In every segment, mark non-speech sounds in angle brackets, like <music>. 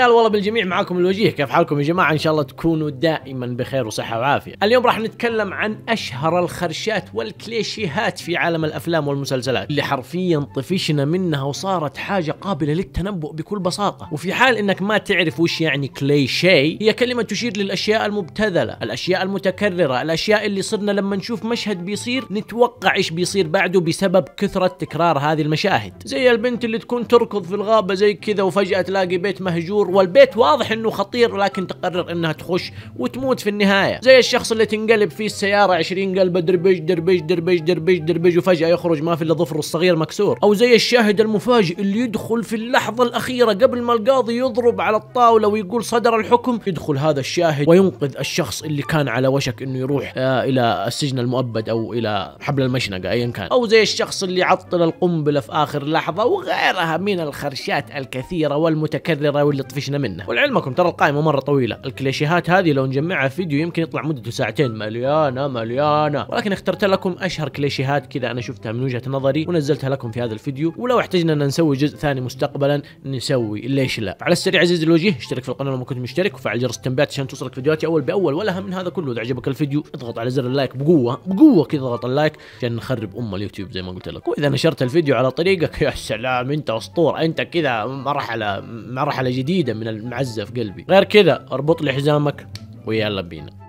قال والله بالجميع معاكم الوجيه كيف حالكم يا جماعه ان شاء الله تكونوا دائما بخير وصحه وعافيه اليوم راح نتكلم عن اشهر الخرشات والكليشيهات في عالم الافلام والمسلسلات اللي حرفيا طفشنا منها وصارت حاجه قابله للتنبؤ بكل بساطه وفي حال انك ما تعرف وش يعني كليشيه هي كلمه تشير للاشياء المبتذله الاشياء المتكرره الاشياء اللي صرنا لما نشوف مشهد بيصير نتوقع ايش بيصير بعده بسبب كثره تكرار هذه المشاهد زي البنت اللي تكون تركض في الغابه زي كذا وفجاه تلاقي بيت مهجور خطير والبيت واضح انه خطير لكن تقرر انها تخش وتموت في النهايه زي الشخص اللي تنقلب فيه السياره 20 قلبه دربج دربج دربج دربج دربج وفجاه يخرج ما في الا ظفره الصغير مكسور او زي الشاهد المفاجئ اللي يدخل في اللحظه الاخيره قبل ما القاضي يضرب على الطاوله ويقول صدر الحكم يدخل هذا الشاهد وينقذ الشخص اللي كان على وشك انه يروح آه، الى السجن المؤبد او الى حبل المشنقه ايا كان او زي الشخص اللي عطل القنبله في اخر لحظه وغيرها من الخرشات الكثيره والمتكرره واللي طفشنا منه ولعلمكم ترى القائمه مره طويله الكليشيهات هذه لو نجمعها في فيديو يمكن يطلع مدته ساعتين مليانه مليانه ولكن اخترت لكم اشهر كليشيهات كذا انا شفتها من وجهه نظري ونزلتها لكم في هذا الفيديو ولو احتجنا ان نسوي جزء ثاني مستقبلا نسوي ليش لا على السريع عزيزي الوجيه اشترك في القناه لو ما كنت مشترك وفعل جرس التنبيهات عشان توصلك فيديوهاتي اول باول ولا من هذا كله اذا عجبك الفيديو اضغط على زر اللايك بقوه بقوه كذا اضغط اللايك عشان نخرب ام اليوتيوب زي ما قلت لك واذا نشرت الفيديو على طريقك يا سلام انت اسطوره انت كذا مرحله مرحله جديده شديده من المعزه في قلبي غير كذا اربط لي حزامك ويلا بينا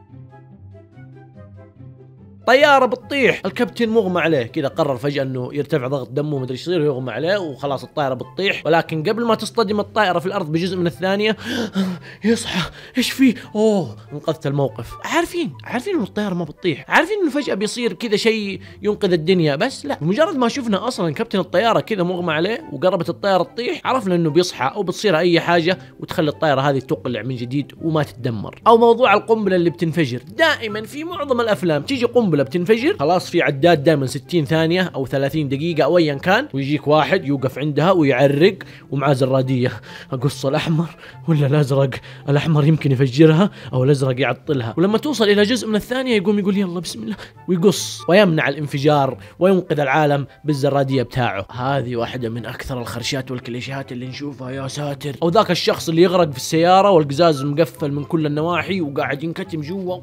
طياره بتطيح الكابتن مغمى عليه كذا قرر فجاه انه يرتفع ضغط دمه ومدري ايش يصير ويغمى عليه وخلاص الطائره بتطيح ولكن قبل ما تصطدم الطائره في الارض بجزء من الثانيه <gasps> يصحى ايش في اوه انقذت الموقف عارفين عارفين انه الطياره ما بتطيح عارفين انه فجاه بيصير كذا شيء ينقذ الدنيا بس لا مجرد ما شفنا اصلا كابتن الطياره كذا مغمى عليه وقربت الطياره تطيح عرفنا انه بيصحى او بتصير اي حاجه وتخلي الطياره هذه تقلع من جديد وما تتدمر او موضوع القنبله اللي بتنفجر دائما في معظم الافلام تيجي قنبله القنبله بتنفجر خلاص في عداد دائما 60 ثانيه او 30 دقيقه او ايا كان ويجيك واحد يوقف عندها ويعرق ومعاه زراديه اقص الاحمر ولا الازرق الاحمر يمكن يفجرها او الازرق يعطلها ولما توصل الى جزء من الثانيه يقوم يقول يلا بسم الله ويقص ويمنع الانفجار وينقذ العالم بالزراديه بتاعه هذه واحده من اكثر الخرشات والكليشيهات اللي نشوفها يا ساتر او ذاك الشخص اللي يغرق في السياره والقزاز مقفل من كل النواحي وقاعد ينكتم جوا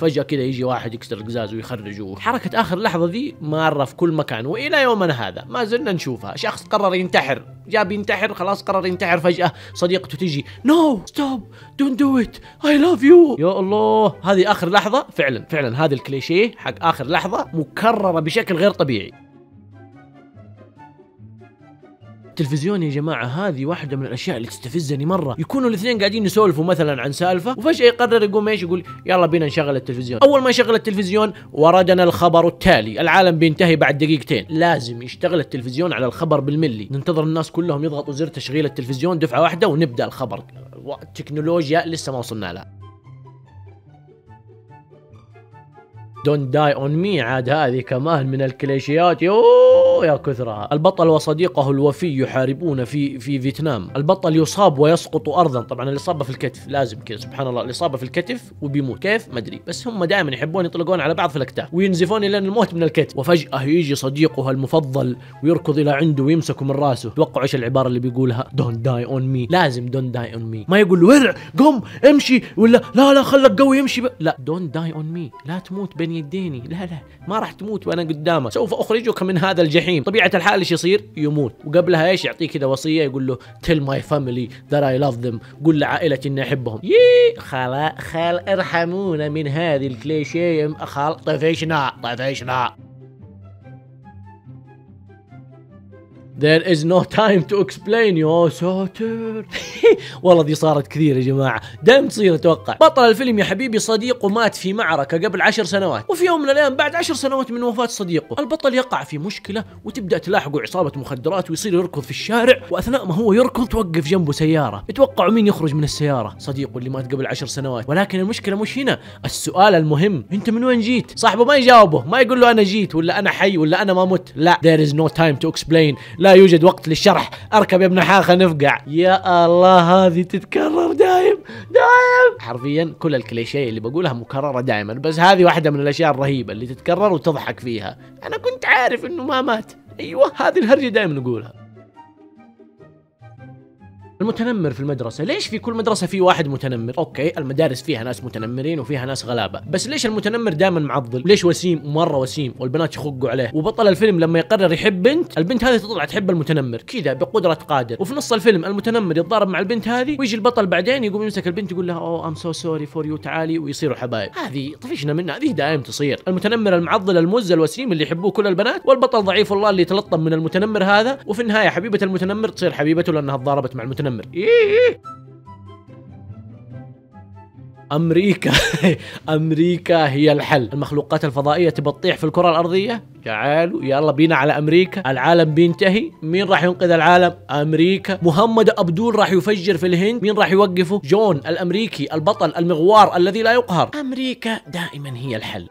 فجاه كذا يجي يجي واحد يكسر القزاز ويخرجه حركة آخر لحظة ذي مارة في كل مكان وإلى يومنا هذا ما زلنا نشوفها شخص قرر ينتحر جاب ينتحر خلاص قرر ينتحر فجأة صديقته تجي نو ستوب دونت دو ات اي لاف يو يا الله هذه آخر لحظة فعلا فعلا هذا الكليشيه حق آخر لحظة مكررة بشكل غير طبيعي التلفزيون يا جماعه هذه واحده من الاشياء اللي تستفزني مره يكونوا الاثنين قاعدين يسولفوا مثلا عن سالفه وفجاه يقرر يقوم ايش يقول يلا بينا نشغل التلفزيون اول ما يشغل التلفزيون وردنا الخبر التالي العالم بينتهي بعد دقيقتين لازم يشتغل التلفزيون على الخبر بالملي ننتظر الناس كلهم يضغطوا زر تشغيل التلفزيون دفعه واحده ونبدا الخبر تكنولوجيا لسه ما وصلنا لها دونت داي اون مي عاد هذه كمان من الكليشيات يوه يا كثرها البطل وصديقه الوفي يحاربون في في فيتنام البطل يصاب ويسقط ارضا طبعا الاصابه في الكتف لازم كذا سبحان الله الاصابه في الكتف وبيموت كيف ما ادري بس هم دائما يحبون يطلقون على بعض في الاكتاف وينزفون الى الموت من الكتف وفجاه يجي صديقها المفضل ويركض الى عنده ويمسكه من راسه توقعوا ايش العباره اللي بيقولها دون داي اون مي لازم دون داي اون مي ما يقول ورع قم امشي ولا لا لا خلك قوي امشي ب... لا دون داي اون مي لا تموت بين يديني لا لا ما راح تموت وانا قدامك سوف اخرجك من هذا الجحيم الحين طبيعه الحال ايش يصير يموت وقبلها ايش يعطيه كذا وصيه يقول له تيل ماي فاميلي ذات اي لاف ذم قل لعائلتي اني احبهم يي خلا خال ارحمونا من هذه الكليشيه خال طفشنا طفشنا There is no time to explain يا ساتر <laughs> والله دي صارت كثير يا جماعة دايم تصير اتوقع بطل الفيلم يا حبيبي صديقه مات في معركة قبل عشر سنوات وفي يوم من الأيام بعد عشر سنوات من وفاة صديقه البطل يقع في مشكلة وتبدأ تلاحقه عصابة مخدرات ويصير يركض في الشارع وأثناء ما هو يركض توقف جنبه سيارة اتوقعوا مين يخرج من السيارة صديقه اللي مات قبل عشر سنوات ولكن المشكلة مش هنا السؤال المهم انت من وين جيت صاحبه ما يجاوبه ما يقول له أنا جيت ولا أنا حي ولا أنا ما مت لا there is no time to explain لا يوجد وقت للشرح اركب يا ابن حاخة نفقع يا الله هذه تتكرر دايم دايم حرفيا كل الكليشيه اللي بقولها مكررة دائما بس هذه واحدة من الاشياء الرهيبة اللي تتكرر وتضحك فيها انا كنت عارف انه ما مات ايوه هذه الهرجة دائما نقولها المتنمر في المدرسة ليش في كل مدرسة في واحد متنمر أوكي المدارس فيها ناس متنمرين وفيها ناس غلابة بس ليش المتنمر دائما معضل ليش وسيم مرة وسيم والبنات يخقوا عليه وبطل الفيلم لما يقرر يحب بنت البنت هذه تطلع تحب المتنمر كذا بقدرة قادر وفي نص الفيلم المتنمر يتضارب مع البنت هذه ويجي البطل بعدين يقوم يمسك البنت يقول لها اوه ام سو سوري فور يو تعالي ويصيروا حبايب هذه طفشنا منها هذه دائم تصير المتنمر المعضل المز الوسيم اللي يحبوه كل البنات والبطل ضعيف والله اللي يتلطم من المتنمر هذا وفي النهاية حبيبة المتنمر تصير حبيبته لأنها تضاربت مع المتنمر نمر إيه امريكا <laughs> امريكا هي الحل المخلوقات الفضائيه تبى تطيح في الكره الارضيه تعالوا يلا بينا على امريكا العالم بينتهي مين راح ينقذ العالم امريكا محمد ابدول راح يفجر في الهند مين راح يوقفه جون الامريكي البطل المغوار الذي لا يقهر امريكا دائما هي الحل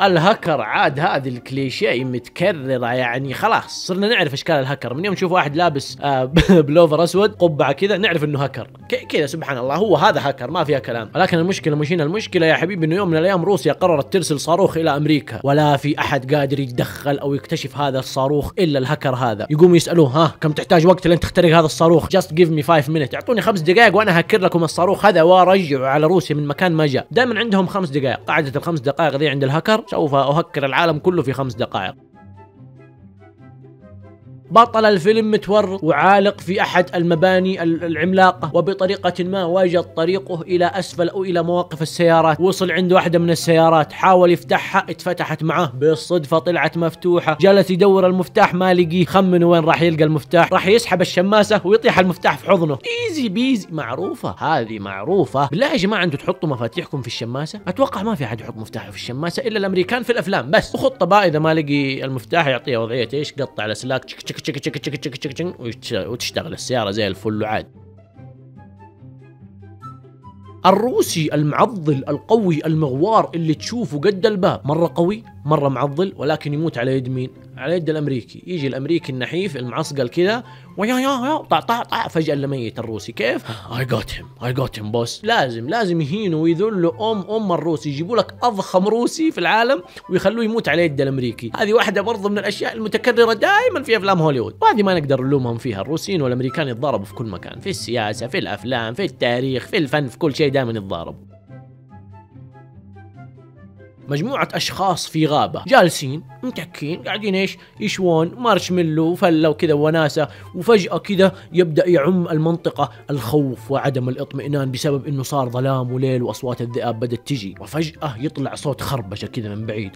الهكر عاد هذه الكليشيه متكرره يعني خلاص صرنا نعرف اشكال الهكر من يوم نشوف واحد لابس آه، <laughs> بلوفر اسود قبعه كذا نعرف انه هكر كذا سبحان الله هو هذا هكر ما فيها كلام ولكن المشكله مش هنا المشكله يا حبيبي انه يوم من الايام روسيا قررت ترسل صاروخ الى امريكا ولا في احد قادر يتدخل او يكتشف هذا الصاروخ الا الهكر هذا يقوم يسالوه ها كم تحتاج وقت لين تخترق هذا الصاروخ جاست جيف مي 5 مينت اعطوني خمس دقائق وانا هكر لكم الصاروخ هذا وارجعه على روسيا من مكان ما جاء دائما عندهم خمس دقائق قاعده الخمس دقائق ذي عند الهكر سوف أهكر العالم كله في خمس دقائق بطل الفيلم متورط وعالق في أحد المباني العملاقة وبطريقة ما وجد طريقه إلى أسفل أو إلى مواقف السيارات وصل عند واحدة من السيارات حاول يفتحها اتفتحت معاه بالصدفة طلعت مفتوحة جلس يدور المفتاح ما لقيه خمن وين راح يلقى المفتاح راح يسحب الشماسة ويطيح المفتاح في حضنه ايزي بيزي معروفة هذه معروفة بالله يا جماعة انتم تحطوا مفاتيحكم في الشماسة اتوقع ما في احد يحط مفتاحه في الشماسة الا الامريكان في الافلام بس وخطة بقى اذا ما لقي المفتاح يعطيه وضعية ايش قطع الاسلاك تشك تشك تشك تشك تشك تشك تشك تشك وتشتغل السيارة زي الفل عاد الروسي المعضل القوي المغوار اللي تشوفه قد الباب مرة قوي مره معضل ولكن يموت على يد مين؟ على يد الامريكي، يجي الامريكي النحيف المعصقل كذا ويا يا يا طع طع طع فجاه اللي الروسي كيف؟ اي جوت هيم اي جوت هيم بوس لازم لازم يهينوا ويذلوا ام ام الروسي يجيبوا لك اضخم روسي في العالم ويخلوه يموت على يد الامريكي، هذه واحده برضه من الاشياء المتكرره دائما في افلام هوليوود، وهذه ما نقدر نلومهم فيها الروسيين والامريكان يتضاربوا في كل مكان، في السياسه، في الافلام، في التاريخ، في الفن، في كل شيء دائما يتضاربوا. مجموعة أشخاص في غابة جالسين متكين قاعدين إيش يشوون مارشميلو وفلة وكذا وناسة وفجأة كذا يبدأ يعم المنطقة الخوف وعدم الاطمئنان بسبب إنه صار ظلام وليل وأصوات الذئاب بدأت تجي وفجأة يطلع صوت خربشة كذا من بعيد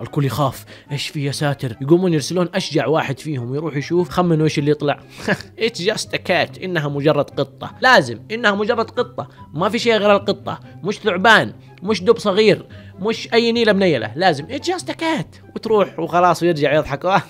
الكل يخاف إيش في يا ساتر يقومون يرسلون أشجع واحد فيهم يروح يشوف خمنوا إيش اللي يطلع اتس جاست كات إنها مجرد قطة لازم إنها مجرد قطة ما في شيء غير القطة مش ثعبان مش دب صغير مش اي نيله منيله لازم ات جاست كات وتروح وخلاص ويرجع يضحك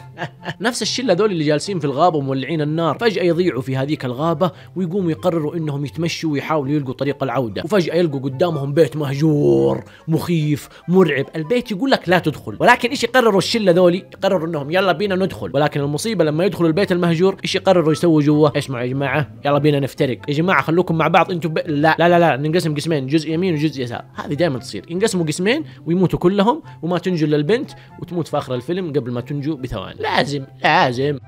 <laughs> نفس الشله ذول اللي جالسين في الغابه ومولعين النار فجاه يضيعوا في هذيك الغابه ويقوموا يقرروا انهم يتمشوا ويحاولوا يلقوا طريق العوده وفجاه يلقوا قدامهم بيت مهجور مخيف مرعب البيت يقول لك لا تدخل ولكن ايش يقرروا الشله ذولي يقرروا انهم يلا بينا ندخل ولكن المصيبه لما يدخلوا البيت المهجور ايش يقرروا يسووا جوا اسمعوا يا جماعه يلا بينا نفترق يا جماعه خلوكم مع بعض انتم ب... لا لا لا, لا. ننقسم قسمين جزء يمين وجزء يسار هذه دائما تصير ينقسموا قسمين ويموتوا كلهم وما تنجو الا البنت وتموت في اخر الفيلم قبل ما تنجو بثواني لازم لازم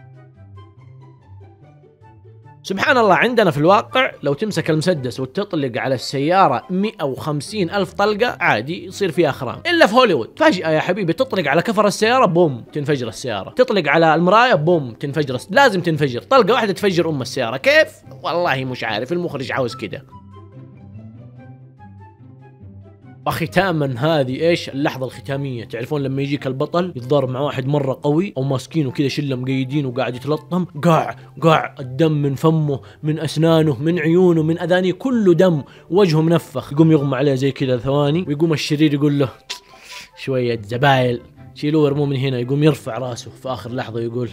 سبحان الله عندنا في الواقع لو تمسك المسدس وتطلق على السيارة 150 ألف طلقة عادي يصير فيها خرام إلا في هوليوود فجأة يا حبيبي تطلق على كفر السيارة بوم تنفجر السيارة تطلق على المراية بوم تنفجر لازم تنفجر طلقة واحدة تفجر أم السيارة كيف؟ والله مش عارف المخرج عاوز كده ختاما هذه ايش اللحظه الختاميه تعرفون لما يجيك البطل يتضارب مع واحد مره قوي او ماسكينه كذا شله مقيدين وقاعد يتلطم قاع قاع الدم من فمه من اسنانه من عيونه من اذانيه كله دم وجهه منفخ يقوم يغمى عليه زي كذا ثواني ويقوم الشرير يقول له شويه زبايل شيلوه وارموه من هنا يقوم يرفع راسه في اخر لحظه يقول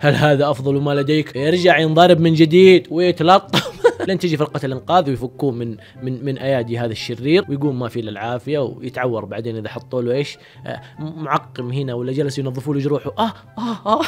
هل هذا افضل ما لديك يرجع ينضرب من جديد ويتلطم لين تجي فرقه الانقاذ ويفكوه من من من ايادي هذا الشرير ويقوم ما في الا العافيه ويتعور بعدين اذا حطوا له ايش آه، معقم هنا ولا جلسوا ينظفوا له جروحه اه اه آه.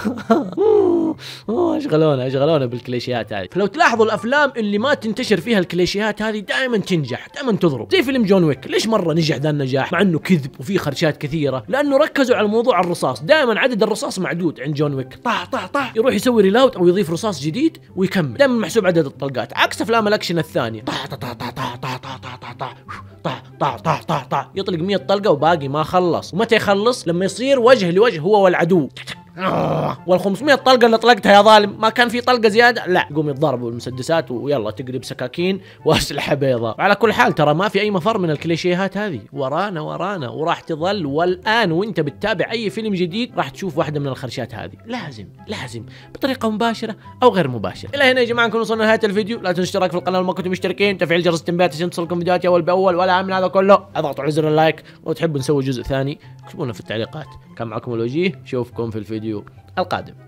<laughs> اه اشغلونا اشغلونا بالكليشيهات هذه فلو تلاحظوا الافلام اللي ما تنتشر فيها الكليشيهات هذه دائما تنجح دائما تضرب زي فيلم جون ويك ليش مره نجح ذا النجاح مع انه كذب وفي خرشات كثيره لانه ركزوا على موضوع الرصاص دائما عدد الرصاص معدود عند جون ويك طح طح طح يروح يسوي ريلاوت او يضيف رصاص جديد ويكمل دائما محسوب عدد الطلقات عكس عكس افلام الاكشن الثانيه طح طح طح طح طح طح طح طح طح طح طع طع طع طع يطلق 100 طلقه وباقي ما خلص ومتى يخلص لما يصير وجه لوجه هو والعدو وال500 طلقه اللي طلقتها يا ظالم ما كان في طلقه زياده لا قوم يتضارب المسدسات ويلا تقلب سكاكين واسلحه بيضاء على كل حال ترى ما في اي مفر من الكليشيهات هذه ورانا ورانا وراح تظل والان وانت بتتابع اي فيلم جديد راح تشوف واحده من الخرشات هذه لازم لازم بطريقه مباشره او غير مباشره الى هنا يا جماعه نكون وصلنا لنهايه الفيديو لا تنسوا الاشتراك في القناه لو ما كنتم مشتركين تفعيل جرس التنبيهات عشان تصلكم فيديوهاتي اول باول ولا من هذا كله اضغطوا على زر اللايك لو تحبوا نسوي جزء ثاني اكتبوا لنا في التعليقات كان معكم الوجيه نشوفكم في الفيديو القادم